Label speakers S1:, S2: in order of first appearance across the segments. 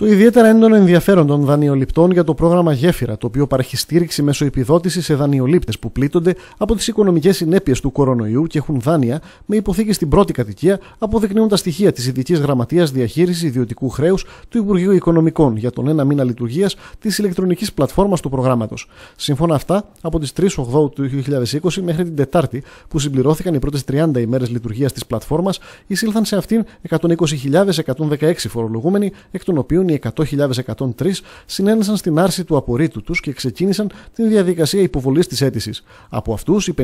S1: Το ιδιαίτερα έντονο ενδιαφέρον των δανειοληπτών για το πρόγραμμα Γέφυρα, το οποίο παρέχει στήριξη μέσω επιδότησης σε δανειολήπτες που πλήττονται από τις οικονομικές συνέπειες του κορονοϊού και έχουν δάνεια με υποθήκη στην πρώτη κατοικία, αποδεικνύουν τα στοιχεία της Ειδικής Γραμματείας Διαχείρισης Ιδιωτικού Χρέους του Υπουργείου Οικονομικών για τον ένα μήνα λειτουργίας της ηλεκτρονικής πλατφόρμας του προγράμματος. Σύμφωνα αυτά, από τις 3 Οκτώου του 2020 μέχρι την Τετάρτη, που συμπληρώθηκαν οι πρώτες 30 ημέρες λειτουργίας της πλατφόρμας, εισήλθαν σε αυτήν 120.116 φορολογούμενοι, εκ των οποίων οι 100.103 συνένεσαν στην άρση του απορρίτου τους και ξεκίνησαν την διαδικασία υποβολής της αίτησης. Από αυτούς, οι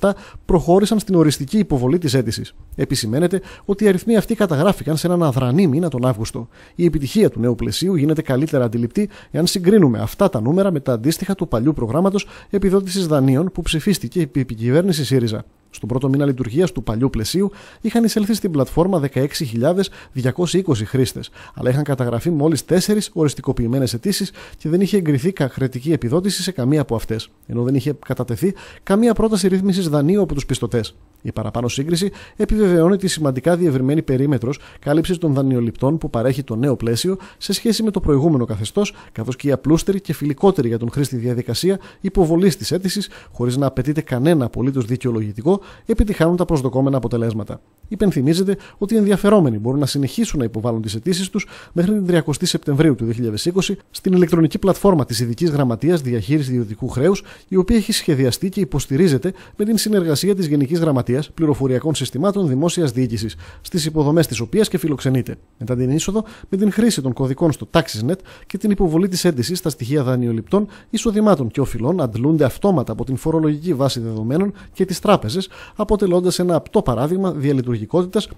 S1: 51.337 προχώρησαν στην οριστική υποβολή της αίτησης. Επισημαίνεται ότι οι αριθμοί αυτοί καταγράφηκαν σε έναν αδρανή μήνα τον Αύγουστο. Η επιτυχία του νέου πλαισίου γίνεται καλύτερα αντιληπτή εάν συγκρίνουμε αυτά τα νούμερα με τα αντίστοιχα του παλιού προγράμματος επιδότησης δανείων που ψηφίστηκε επί κυβέρνηση ΣΥΡΙΖΑ. Στον πρώτο μήνα λειτουργίας του παλιού πλαισίου είχαν εισέλθει στην πλατφόρμα 16.220 χρήστες, αλλά είχαν καταγραφεί μόλις 4 οριστικοποιημένες αιτήσεις και δεν είχε εγκριθεί κρατική επιδότηση σε καμία από αυτές, ενώ δεν είχε κατατεθεί καμία πρόταση ρύθμισης δανείου από τους πιστωτές. Η παραπάνω σύγκριση επιβεβαιώνει τη σημαντικά διευρυμένη περίμετρος κάλυψης των δανειοληπτών που παρέχει το νέο πλαίσιο σε σχέση με το προηγούμενο καθεστώς, καθώς και η απλούστερη και φιλικότερη για τον χρήστη διαδικασία υποβολής της αίτησης, χωρίς να απαιτείται κανένα απολύτως δικαιολογητικό, επιτυχάνουν τα προσδοκόμενα αποτελέσματα. Υπενθυμίζεται ότι οι ενδιαφερόμενοι μπορούν να συνεχίσουν να υποβάλλουν τις αιτήσεις τους μέχρι την 30 Σεπτεμβρίου του 2020 στην ηλεκτρονική πλατφόρμα της Ειδικής Γραμματείας Διαχείρισης Ιδιωτικού Χρέους, η οποία έχει σχεδιαστεί και υποστηρίζεται με την συνεργασία της Γενικής Γραμματείας Πληροφοριακών Συστημάτων Δημόσιας Διοίκησης, στις υποδομές της οποίας και φιλοξενείται. Μετά την είσοδο, με την χρήση των κωδικών στο TaxisNet και την υποβολή της αίτησης στα στοιχεία δανειοληπτών, εισοδημάτων και οφειλών αντλούνται αυτόματα από την φορολογική βάση δεδομένων και τις τράπεζες, αποτελώντας ένα απτό παράδειγμα διαλειτουργία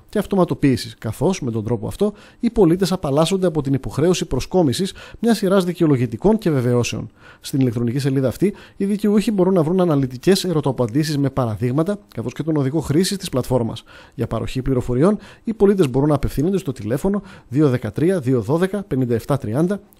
S1: και αυτοματοποίησης, καθώς με τον τρόπο αυτό οι πολίτες απαλλάσσονται από την υποχρέωση προσκόμισης μιας σειράς δικαιολογητικών και βεβαιώσεων. Στην ηλεκτρονική σελίδα αυτή, οι δικαιούχοι μπορούν να βρουν αναλυτικές ερωτοπαντήσει με παραδείγματα, καθώς και τον οδικό χρήσης της πλατφόρμας. Για παροχή πληροφοριών, οι πολίτες μπορούν να απευθύνονται στο τηλέφωνο 213-212-5730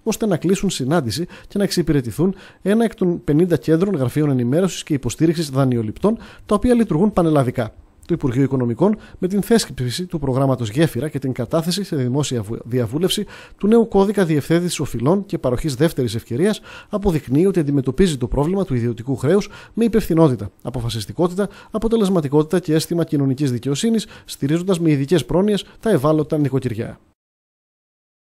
S1: ώστε να κλείσουν συνάντηση και να εξυπηρετηθούν ένα εκ των 50 κέντρων γραφείων ενημέρωσης και υποστήριξης δανειοληπτών, τα οποία λειτουργούν πανελλαδικά του Υπουργείου Οικονομικών με την θέσπιση του προγράμματος Γέφυρα και την κατάθεση σε δημόσια διαβούλευση του νέου κώδικα διευθέτησης οφειλών και παροχής δεύτερης ευκαιρίας, αποδεικνύει ότι αντιμετωπίζει το πρόβλημα του ιδιωτικού χρέους με υπευθυνότητα, αποφασιστικότητα, αποτελεσματικότητα και αίσθημα κοινωνικής δικαιοσύνης, στηρίζοντας με ειδικές πρόνοιες τα ευάλωτα νοικοκυριά.